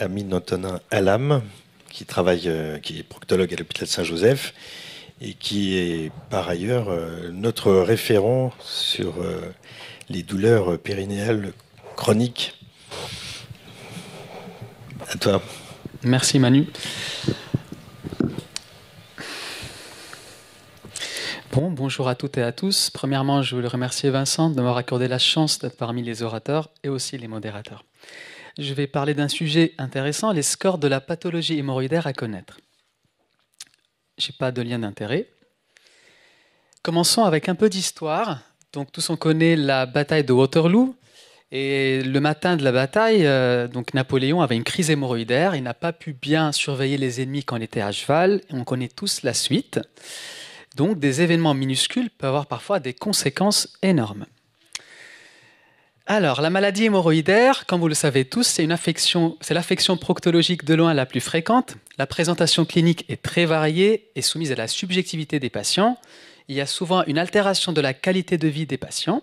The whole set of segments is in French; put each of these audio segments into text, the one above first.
Amine Antonin Alam, qui travaille, euh, qui est proctologue à l'hôpital Saint-Joseph et qui est par ailleurs euh, notre référent sur euh, les douleurs périnéales chroniques. À toi. Merci Manu. Bon, bonjour à toutes et à tous. Premièrement, je voulais remercier Vincent de m'avoir accordé la chance d'être parmi les orateurs et aussi les modérateurs je vais parler d'un sujet intéressant, les scores de la pathologie hémorroïdaire à connaître. Je n'ai pas de lien d'intérêt. Commençons avec un peu d'histoire. Donc tous on connaît la bataille de Waterloo. Et le matin de la bataille, euh, donc Napoléon avait une crise hémorroïdaire. Il n'a pas pu bien surveiller les ennemis quand il était à cheval. On connaît tous la suite. Donc des événements minuscules peuvent avoir parfois des conséquences énormes. Alors, la maladie hémorroïdaire, comme vous le savez tous, c'est l'affection proctologique de loin la plus fréquente. La présentation clinique est très variée et soumise à la subjectivité des patients. Il y a souvent une altération de la qualité de vie des patients.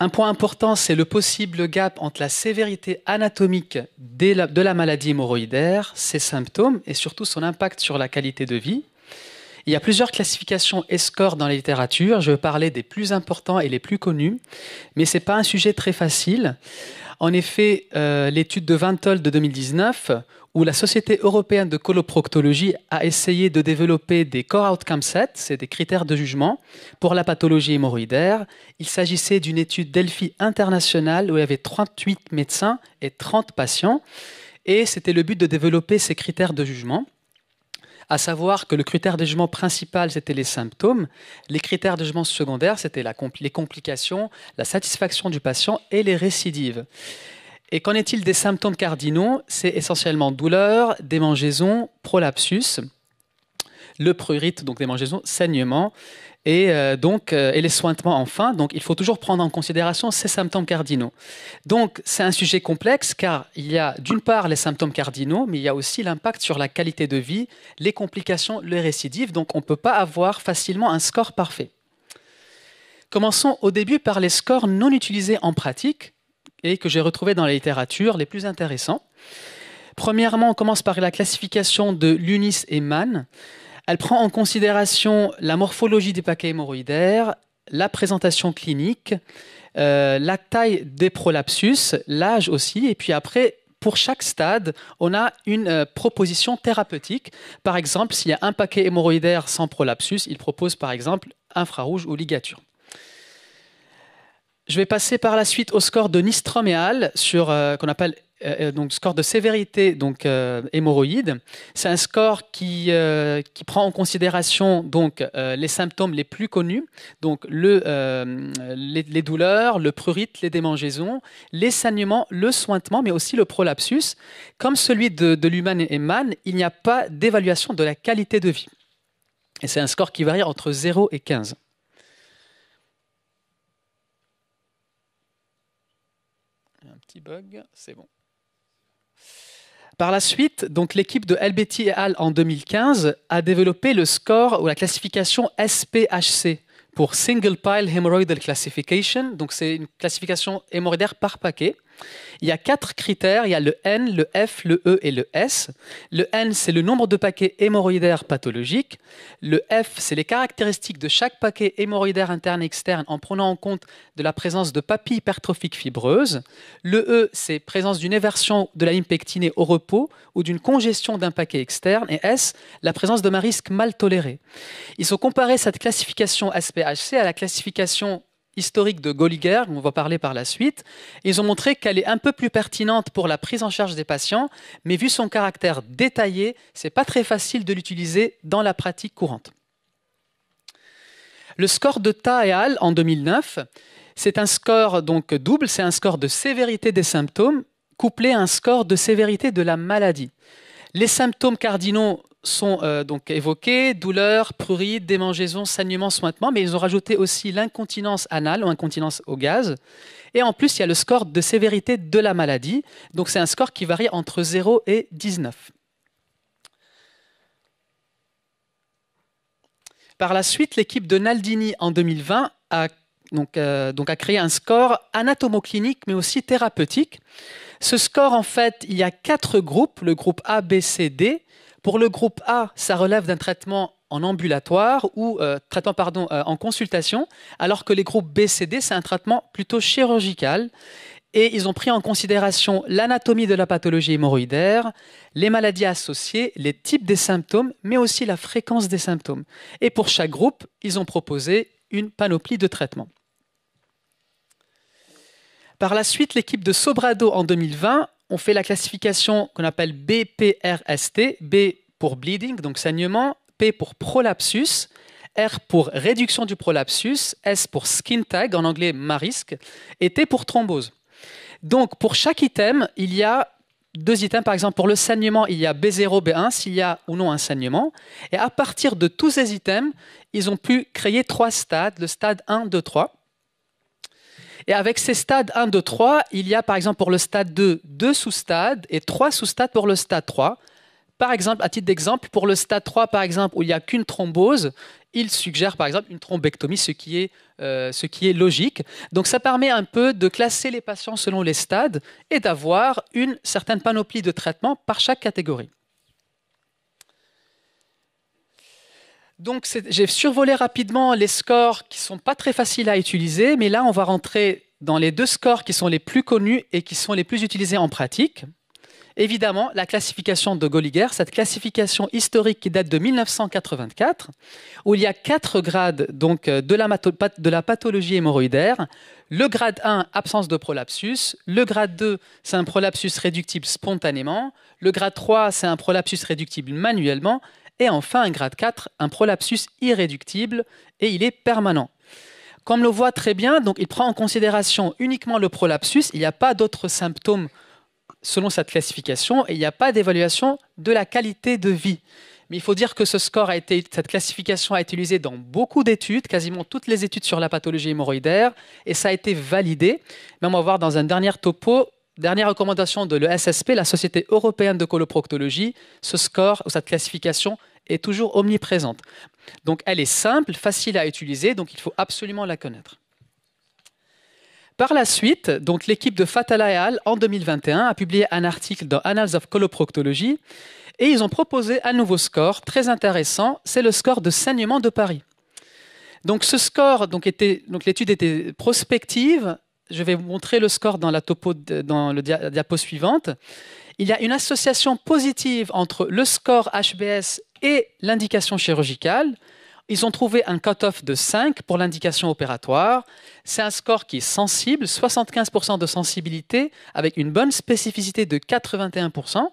Un point important, c'est le possible gap entre la sévérité anatomique de la maladie hémorroïdaire, ses symptômes et surtout son impact sur la qualité de vie. Il y a plusieurs classifications scores dans la littérature. Je vais parler des plus importants et les plus connus, mais ce n'est pas un sujet très facile. En effet, euh, l'étude de Vantol de 2019, où la Société européenne de coloproctologie a essayé de développer des core outcome sets, c'est des critères de jugement, pour la pathologie hémorroïdaire. Il s'agissait d'une étude Delphi internationale où il y avait 38 médecins et 30 patients. Et c'était le but de développer ces critères de jugement à savoir que le critère de jugement principal, c'était les symptômes, les critères de jugement secondaire, c'était les complications, la satisfaction du patient et les récidives. Et qu'en est-il des symptômes cardinaux C'est essentiellement douleur, démangeaison, prolapsus, le prurite, donc démangeaison, saignement, et euh, donc euh, et les sointements enfin. Donc il faut toujours prendre en considération ces symptômes cardinaux. Donc c'est un sujet complexe car il y a d'une part les symptômes cardinaux, mais il y a aussi l'impact sur la qualité de vie, les complications, les récidives. Donc on ne peut pas avoir facilement un score parfait. Commençons au début par les scores non utilisés en pratique et que j'ai retrouvés dans la littérature les plus intéressants. Premièrement, on commence par la classification de Lunis et Mann. Elle prend en considération la morphologie des paquets hémorroïdaires, la présentation clinique, euh, la taille des prolapsus, l'âge aussi, et puis après, pour chaque stade, on a une euh, proposition thérapeutique. Par exemple, s'il y a un paquet hémorroïdaire sans prolapsus, il propose par exemple infrarouge ou ligature. Je vais passer par la suite au score de Nistroméal, sur euh, qu'on appelle euh, euh, score de sévérité donc euh, hémorroïde, c'est un score qui, prend en considération donc les symptômes les plus connus, donc le, les, douleurs, le prurit, les démangeaisons, les saignements, le sointement, mais aussi le prolapsus. Comme celui de, de et man, il n'y a pas d'évaluation de la qualité de vie. Et c'est un score qui varie entre 0 et 15. Un petit bug, c'est bon. Par la suite, donc l'équipe de LBT et Hall en 2015 a développé le score ou la classification SPHC pour Single Pile Hemorrhoidal Classification. Donc c'est une classification hémorroïdaire par paquet. Il y a quatre critères, il y a le N, le F, le E et le S. Le N, c'est le nombre de paquets hémorroïdaires pathologiques. Le F, c'est les caractéristiques de chaque paquet hémorroïdaire interne et externe en prenant en compte de la présence de papilles hypertrophiques fibreuses. Le E, c'est présence d'une éversion de la lime au repos ou d'une congestion d'un paquet externe. Et S, la présence de marisques mal toléré. Ils ont comparé cette classification SPHC à la classification historique de Goliger, on va parler par la suite. Ils ont montré qu'elle est un peu plus pertinente pour la prise en charge des patients, mais vu son caractère détaillé, c'est pas très facile de l'utiliser dans la pratique courante. Le score de Ta et Al en 2009, c'est un score donc double, c'est un score de sévérité des symptômes couplé à un score de sévérité de la maladie. Les symptômes cardinaux sont euh, donc évoqués, douleur, prurie, démangeaison, saignement, sointement, mais ils ont rajouté aussi l'incontinence anale ou incontinence au gaz. Et en plus, il y a le score de sévérité de la maladie. Donc c'est un score qui varie entre 0 et 19. Par la suite, l'équipe de Naldini en 2020 a, euh, donc, a créé un score anatomoclinique mais aussi thérapeutique. Ce score, en fait, il y a quatre groupes, le groupe A, B, C, D. Pour le groupe A, ça relève d'un traitement en ambulatoire ou euh, traitement pardon, euh, en consultation, alors que les groupes B, C, D, c'est un traitement plutôt chirurgical. Et ils ont pris en considération l'anatomie de la pathologie hémorroïdaire, les maladies associées, les types des symptômes, mais aussi la fréquence des symptômes. Et pour chaque groupe, ils ont proposé une panoplie de traitements. Par la suite, l'équipe de Sobrado en 2020 on fait la classification qu'on appelle BPRST, B pour bleeding, donc saignement, P pour prolapsus, R pour réduction du prolapsus, S pour skin tag, en anglais marisque, et T pour thrombose. Donc pour chaque item, il y a deux items. Par exemple, pour le saignement, il y a B0, B1, s'il y a ou non un saignement. Et à partir de tous ces items, ils ont pu créer trois stades, le stade 1, 2, 3. Et avec ces stades 1, 2, 3, il y a par exemple pour le stade 2, deux sous-stades et trois sous-stades pour le stade 3. Par exemple, à titre d'exemple, pour le stade 3, par exemple, où il n'y a qu'une thrombose, il suggère par exemple une thrombectomie, ce qui, est, euh, ce qui est logique. Donc ça permet un peu de classer les patients selon les stades et d'avoir une certaine panoplie de traitements par chaque catégorie. Donc j'ai survolé rapidement les scores qui ne sont pas très faciles à utiliser, mais là on va rentrer dans les deux scores qui sont les plus connus et qui sont les plus utilisés en pratique. Évidemment, la classification de Goliger, cette classification historique qui date de 1984, où il y a quatre grades donc, euh, de, la de la pathologie hémorroïdaire. Le grade 1, absence de prolapsus. Le grade 2, c'est un prolapsus réductible spontanément. Le grade 3, c'est un prolapsus réductible manuellement. Et enfin, un grade 4, un prolapsus irréductible et il est permanent. Comme le voit très bien, donc il prend en considération uniquement le prolapsus, il n'y a pas d'autres symptômes selon cette classification et il n'y a pas d'évaluation de la qualité de vie. Mais il faut dire que ce score a été, cette classification a été utilisée dans beaucoup d'études, quasiment toutes les études sur la pathologie hémorroïdaire, et ça a été validé. Mais on va voir dans un dernier topo, dernière recommandation de l'ESSP, la Société européenne de coloproctologie, ce score ou cette classification est toujours omniprésente. Donc elle est simple, facile à utiliser, donc il faut absolument la connaître. Par la suite, donc l'équipe de Fatala et en 2021, a publié un article dans Annals of Coloproctology et ils ont proposé un nouveau score très intéressant, c'est le score de saignement de Paris. Donc ce score, donc, était, donc l'étude était prospective, je vais vous montrer le score dans la topo, dans le diapo suivante. Il y a une association positive entre le score HBS et l'indication chirurgicale. Ils ont trouvé un cut-off de 5 pour l'indication opératoire. C'est un score qui est sensible, 75% de sensibilité, avec une bonne spécificité de 81%.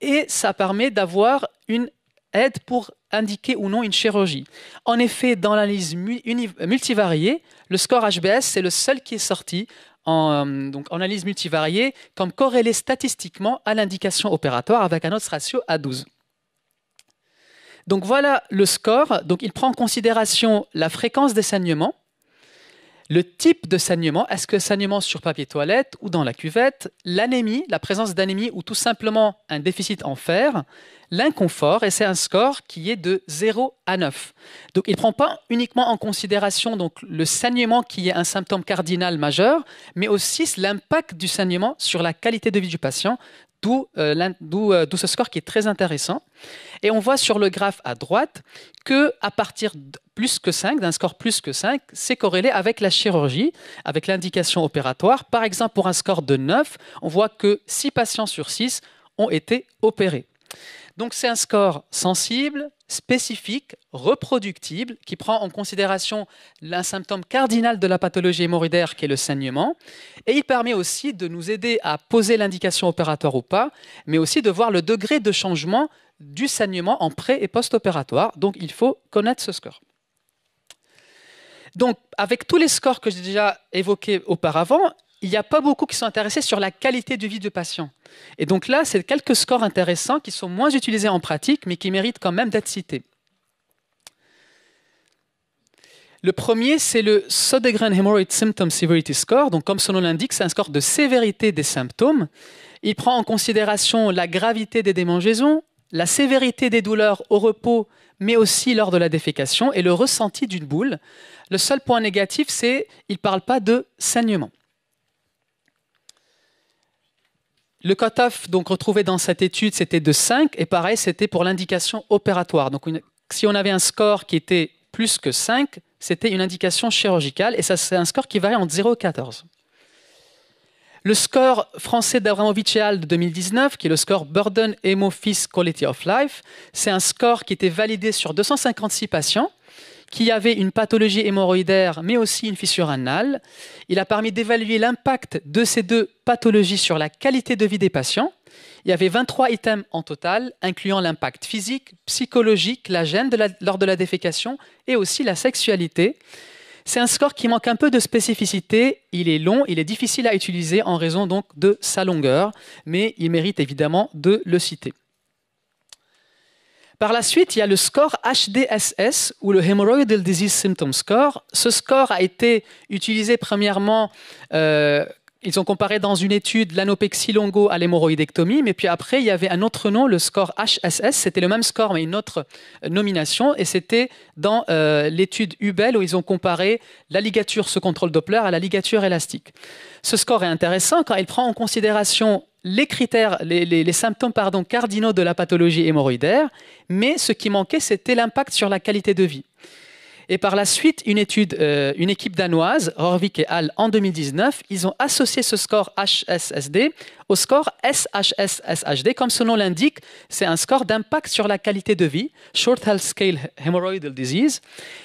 Et ça permet d'avoir une aide pour indiquer ou non une chirurgie. En effet, dans l'analyse multivariée, le score HBS, c'est le seul qui est sorti euh, en, analyse multivariée comme corrélé statistiquement à l'indication opératoire avec un autre ratio à 12. Donc voilà le score. Donc il prend en considération la fréquence des saignements, le type de saignement, est-ce que saignement sur papier toilette ou dans la cuvette, l'anémie, la présence d'anémie ou tout simplement un déficit en fer, l'inconfort, et c'est un score qui est de 0 à 9. Donc il ne prend pas uniquement en considération donc, le saignement qui est un symptôme cardinal majeur, mais aussi l'impact du saignement sur la qualité de vie du patient. Euh, euh, d'où ce score qui est très intéressant. Et on voit sur le graphe à droite que à partir plus que 5, d'un score plus que 5, c'est corrélé avec la chirurgie, avec l'indication opératoire. Par exemple, pour un score de 9, on voit que 6 patients sur 6 ont été opérés. Donc c'est un score sensible, spécifique, reproductible, qui prend en considération l'un symptôme cardinal de la pathologie hémorroïdaire qui est le saignement, et il permet aussi de nous aider à poser l'indication opératoire ou pas, mais aussi de voir le degré de changement du saignement en pré- et post-opératoire. Donc il faut connaître ce score. Donc, avec tous les scores que j'ai déjà évoqués auparavant, il n'y a pas beaucoup qui sont intéressés sur la qualité de vie du patient. Et donc là, c'est quelques scores intéressants qui sont moins utilisés en pratique, mais qui méritent quand même d'être cités. Le premier, c'est le Sodegren Hemorrhoid Symptom Severity Score. Donc, comme son nom l'indique, c'est un score de sévérité des symptômes. Il prend en considération la gravité des démangeaisons, la sévérité des douleurs au repos, mais aussi lors de la défécation, et le ressenti d'une boule. Le seul point négatif, c'est qu'il ne parle pas de saignement. Le cutoff donc retrouvé dans cette étude, c'était de 5 et pareil, c'était pour l'indication opératoire. Donc si on avait un score qui était plus que 5, c'était une indication chirurgicale et ça c'est un score qui varie entre 0 et 14. Le score français d'Abramovich et al de 2019, qui est le score Burden Hemophys Quality of Life, c'est un score qui était validé sur 256 patients qui avait une pathologie hémorroïdaire, mais aussi une fissure anale. Il a permis d'évaluer l'impact de ces deux pathologies sur la qualité de vie des patients. Il y avait 23 items en total, incluant l'impact physique, psychologique, la gêne lors de la défécation et aussi la sexualité. C'est un score qui manque un peu de spécificité, il est long, il est difficile à utiliser en raison donc de sa longueur, mais il mérite évidemment de le citer. Par la suite, il y a le score HDSS ou le Hemorrhoidal Disease Symptom Score. Ce score a été utilisé premièrement, euh, ils ont comparé dans une étude l'anopexie longo à l'hémorroïdectomie, mais puis après, il y avait un autre nom, le score HSS. C'était le même score, mais une autre euh, nomination. Et c'était dans euh, l'étude UBEL où ils ont comparé la ligature sous contrôle Doppler à la ligature élastique. Ce score est intéressant car il prend en considération les critères, les, symptômes pardon, cardinaux de la pathologie hémorroïdaire, mais ce qui manquait, c'était l'impact sur la qualité de vie. Et par la suite, une étude, euh, une équipe danoise, Rorvik et Hall, en 2019, ils ont associé ce score HSSD au score SHSSHD. Comme son nom l'indique, c'est un score d'impact sur la qualité de vie, Short Health Scale Hemorrhoidal Disease.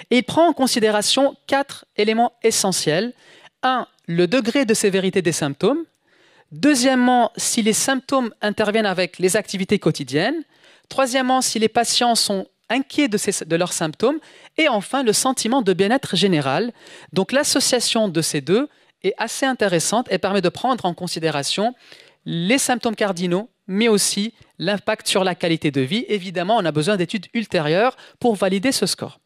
Et il prend en considération quatre éléments essentiels. Un, le degré de sévérité des symptômes. Deuxièmement, si les symptômes interviennent avec les activités quotidiennes. Troisièmement, si les patients sont inquiets de, leurs symptômes. Et enfin, le sentiment de bien-être général. Donc l'association de ces deux est assez intéressante et permet de prendre en considération les symptômes cardinaux, mais aussi l'impact sur la qualité de vie. Évidemment, on a besoin d'études ultérieures pour valider ce score.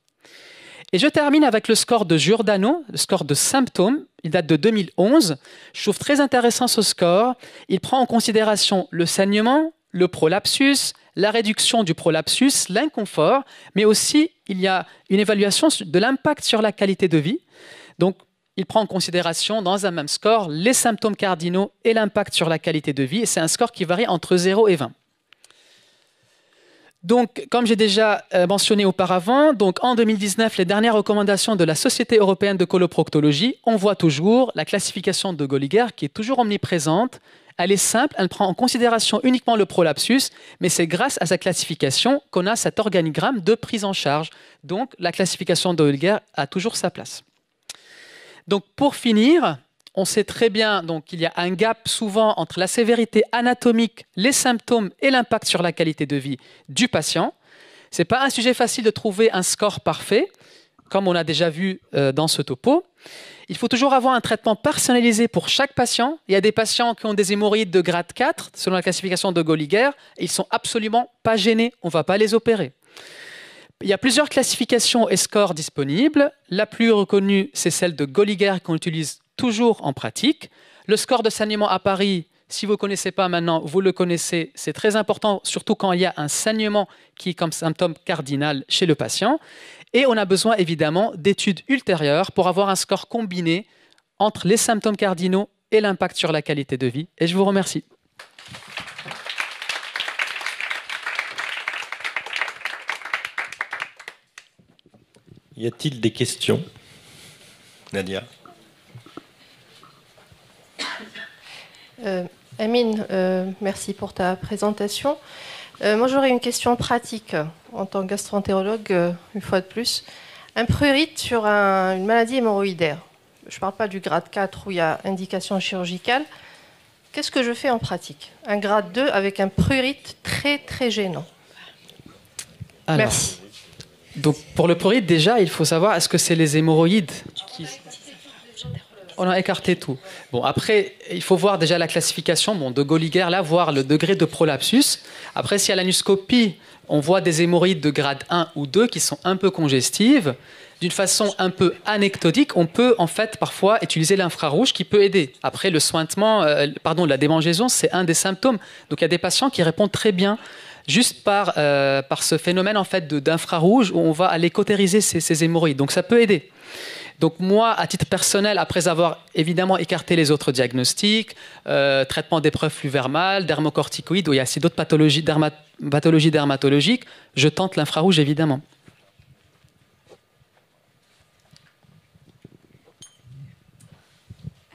Et je termine avec le score de Giordano, le score de symptômes. Il date de 2011. Je trouve très intéressant ce score. Il prend en considération le saignement, le prolapsus, la réduction du prolapsus, l'inconfort, mais aussi il y a une évaluation de l'impact sur la qualité de vie. Donc, il prend en considération dans un même score les symptômes cardinaux et l'impact sur la qualité de vie. Et c'est un score qui varie entre 0 et 20. Donc, comme j'ai déjà euh, mentionné auparavant, donc en 2019, les dernières recommandations de la Société européenne de coloproctologie, on voit toujours la classification de Goliger qui est toujours omniprésente. Elle est simple, elle prend en considération uniquement le prolapsus, mais c'est grâce à sa classification qu'on a cet organigramme de prise en charge. Donc, la classification de Goliger a toujours sa place. Donc, pour finir, on sait très bien donc qu'il y a un gap souvent entre la sévérité anatomique, les symptômes et l'impact sur la qualité de vie du patient. n'est pas un sujet facile de trouver un score parfait, comme on a déjà vu euh, dans ce topo. Il faut toujours avoir un traitement personnalisé pour chaque patient. Il y a des patients qui ont des hémorroïdes de grade 4, selon la classification de Goliger, et ils sont absolument pas gênés. On va pas les opérer. Il y a plusieurs classifications et scores disponibles. La plus reconnue, c'est celle de Goliger qu'on utilise toujours en pratique. Le score de saignement à Paris, si vous ne connaissez pas maintenant, vous le connaissez, c'est très important, surtout quand il y a un saignement qui est comme symptôme cardinal chez le patient. Et on a besoin évidemment d'études ultérieures pour avoir un score combiné entre les symptômes cardinaux et l'impact sur la qualité de vie. Et je vous remercie. Y a-t-il des questions Nadia Euh, Amine, euh, merci pour ta présentation. Euh, moi, j'aurais une question pratique en tant que gastroentérologue, une fois de plus. Un prurite sur une maladie hémorroïdaire. Je ne parle pas du grade 4 où il y a indication chirurgicale. Qu'est-ce que je fais en pratique Un grade 2 avec un prurite très très gênant. Merci. Donc pour le prurite, déjà, il faut savoir est-ce que c'est les hémorroïdes qui. On a écarté tout. Bon, après, il faut voir déjà la classification bon, de Goliger, là, voir le degré de prolapsus. Après, si à l'anuscopie, on voit des hémorroïdes de grade 1 ou 2 qui sont un peu congestives, d'une façon un peu anecdotique, on peut en fait parfois utiliser l'infrarouge qui peut aider. Après, le sointement, euh, pardon, la démangeaison, c'est un des symptômes. Donc il y a des patients qui répondent très bien juste par, euh, par ce phénomène en fait d'infrarouge où on va aller cautériser ces, ces hémorroïdes. Donc ça peut aider. Donc moi, à titre personnel, après avoir évidemment écarté les autres diagnostics, euh, traitement d'épreuves fluvermales, dermocorticoïdes, ou il y a aussi d'autres pathologies, pathologies dermatologiques, je tente l'infrarouge évidemment.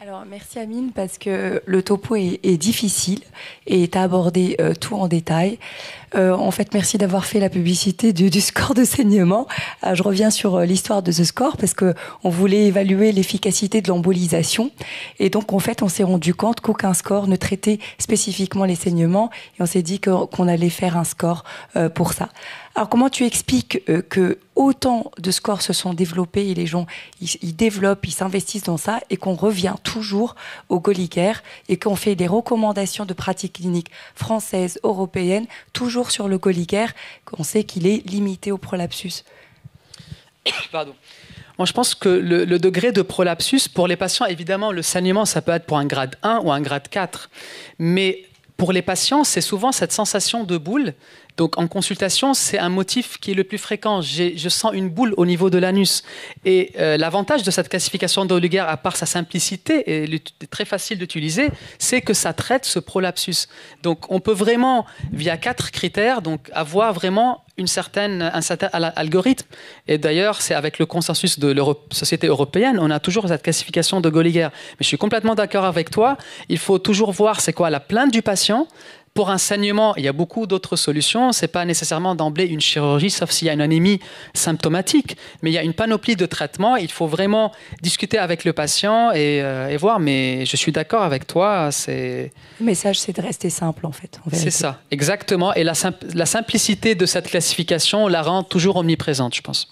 Alors merci Amine parce que le topo est, difficile et est abordé euh, tout en détail. Euh, en fait, merci d'avoir fait la publicité du, score de saignement. Euh, je reviens sur l'histoire de ce score parce que on voulait évaluer l'efficacité de l'embolisation et donc en fait on s'est rendu compte qu'aucun score ne traitait spécifiquement les saignements et on s'est dit qu'on allait faire un score pour ça. Alors comment tu expliques euh, que autant de scores se sont développés et les gens ils, développent, ils s'investissent dans ça et qu'on revient toujours au colliquaire et qu'on fait des recommandations de pratiques cliniques françaises, européennes, toujours sur le colliquaire qu'on sait qu'il est limité au prolapsus Pardon. Moi, je pense que le, degré de prolapsus, pour les patients, évidemment, le saignement, ça peut être pour un grade 1 ou un grade 4. Mais pour les patients, c'est souvent cette sensation de boule. Donc en consultation, c'est un motif qui est le plus fréquent. Je sens une boule au niveau de l'anus. Et euh, l'avantage de cette classification d'Oliger, à part sa simplicité et très facile d'utiliser, c'est que ça traite ce prolapsus. Donc on peut vraiment, via quatre critères, donc avoir vraiment certaine, un certain algorithme. Et d'ailleurs, c'est avec le consensus de la société européenne, on a toujours cette classification de Goliger. Mais je suis complètement d'accord avec toi, il faut toujours voir c'est quoi la plainte du patient, pour un saignement, il y a beaucoup d'autres solutions. Ce n'est pas nécessairement d'emblée une chirurgie, sauf s'il y a une anémie symptomatique. Mais il y a une panoplie de traitements. Il faut vraiment discuter avec le patient et, euh, voir. Mais je suis d'accord avec toi. Le message, c'est de rester simple, en fait. C'est ça, exactement. Et la, la simplicité de cette classification la rend toujours omniprésente, je pense.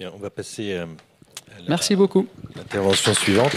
on va passer. Euh, Merci beaucoup. L'intervention suivante.